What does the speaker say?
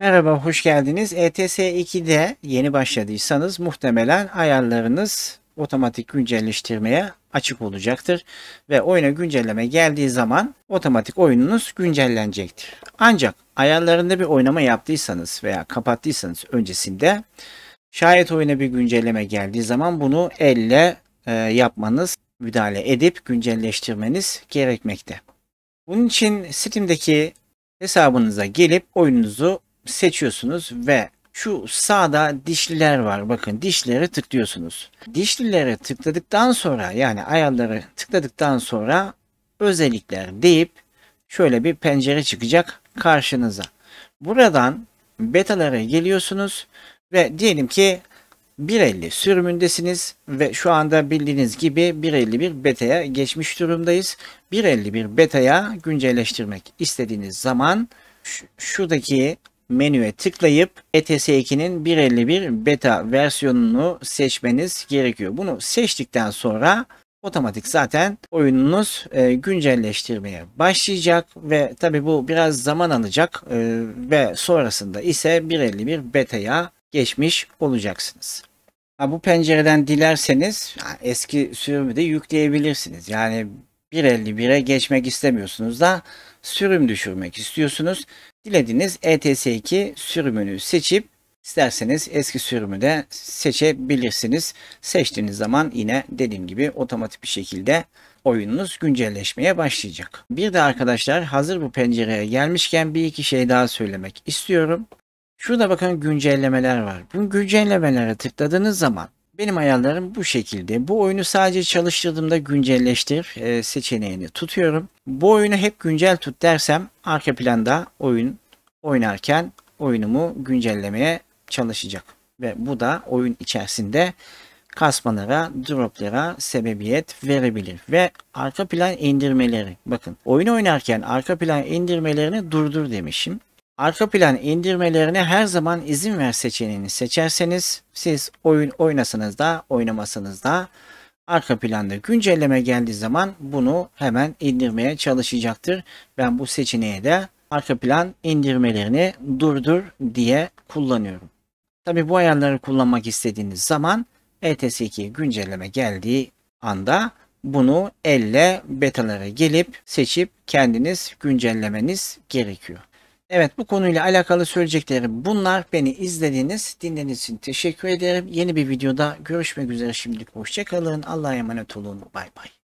Merhaba, hoş geldiniz. ETS 2'de yeni başladıysanız muhtemelen ayarlarınız otomatik güncelleştirmeye açık olacaktır. Ve oyuna güncelleme geldiği zaman otomatik oyununuz güncellenecektir. Ancak ayarlarında bir oynama yaptıysanız veya kapattıysanız öncesinde şayet oyuna bir güncelleme geldiği zaman bunu elle e, yapmanız, müdahale edip güncelleştirmeniz gerekmekte. Bunun için Steam'deki hesabınıza gelip oyununuzu seçiyorsunuz ve şu sağda dişliler var. Bakın dişlere tıklıyorsunuz. Dişlilere tıkladıktan sonra yani ayarları tıkladıktan sonra özellikler deyip şöyle bir pencere çıkacak karşınıza. Buradan betalara geliyorsunuz ve diyelim ki 1.50 sürümündesiniz ve şu anda bildiğiniz gibi 1.51 beta'ya geçmiş durumdayız. 1.51 beta'ya güncelleştirmek istediğiniz zaman şuradaki menüye tıklayıp ETS2'nin 1.51 beta versiyonunu seçmeniz gerekiyor. Bunu seçtikten sonra otomatik zaten oyununuz e, güncelleştirmeye başlayacak ve tabi bu biraz zaman alacak e, ve sonrasında ise 1.51 beta'ya geçmiş olacaksınız. Ha, bu pencereden dilerseniz eski sürümü de yükleyebilirsiniz. Yani 1.51'e geçmek istemiyorsunuz da sürüm düşürmek istiyorsunuz. Dilediğiniz ETS2 sürümünü seçip isterseniz eski sürümü de seçebilirsiniz. Seçtiğiniz zaman yine dediğim gibi otomatik bir şekilde oyununuz güncelleşmeye başlayacak. Bir de arkadaşlar hazır bu pencereye gelmişken bir iki şey daha söylemek istiyorum. Şurada bakın güncellemeler var. Bu güncellemelere tıkladığınız zaman benim ayarlarım bu şekilde. Bu oyunu sadece çalıştırdığımda güncelleştir e, seçeneğini tutuyorum. Bu oyunu hep güncel tut dersem arka planda oyun oynarken oyunumu güncellemeye çalışacak. Ve bu da oyun içerisinde kasmalara, droplara sebebiyet verebilir. Ve arka plan indirmeleri. Bakın oyun oynarken arka plan indirmelerini durdur demişim. Arka plan indirmelerine her zaman izin ver seçeneğini seçerseniz siz oyun oynasanız da oynamasanız da arka planda güncelleme geldiği zaman bunu hemen indirmeye çalışacaktır. Ben bu seçeneğe de arka plan indirmelerini durdur diye kullanıyorum. Tabi bu ayarları kullanmak istediğiniz zaman ETS2 güncelleme geldiği anda bunu elle betalara gelip seçip kendiniz güncellemeniz gerekiyor. Evet bu konuyla alakalı söyleyeceklerim bunlar. Beni izlediğiniz, dinlediğiniz için teşekkür ederim. Yeni bir videoda görüşmek üzere şimdilik. Hoşçakalın. Allah'a emanet olun. Bay bay.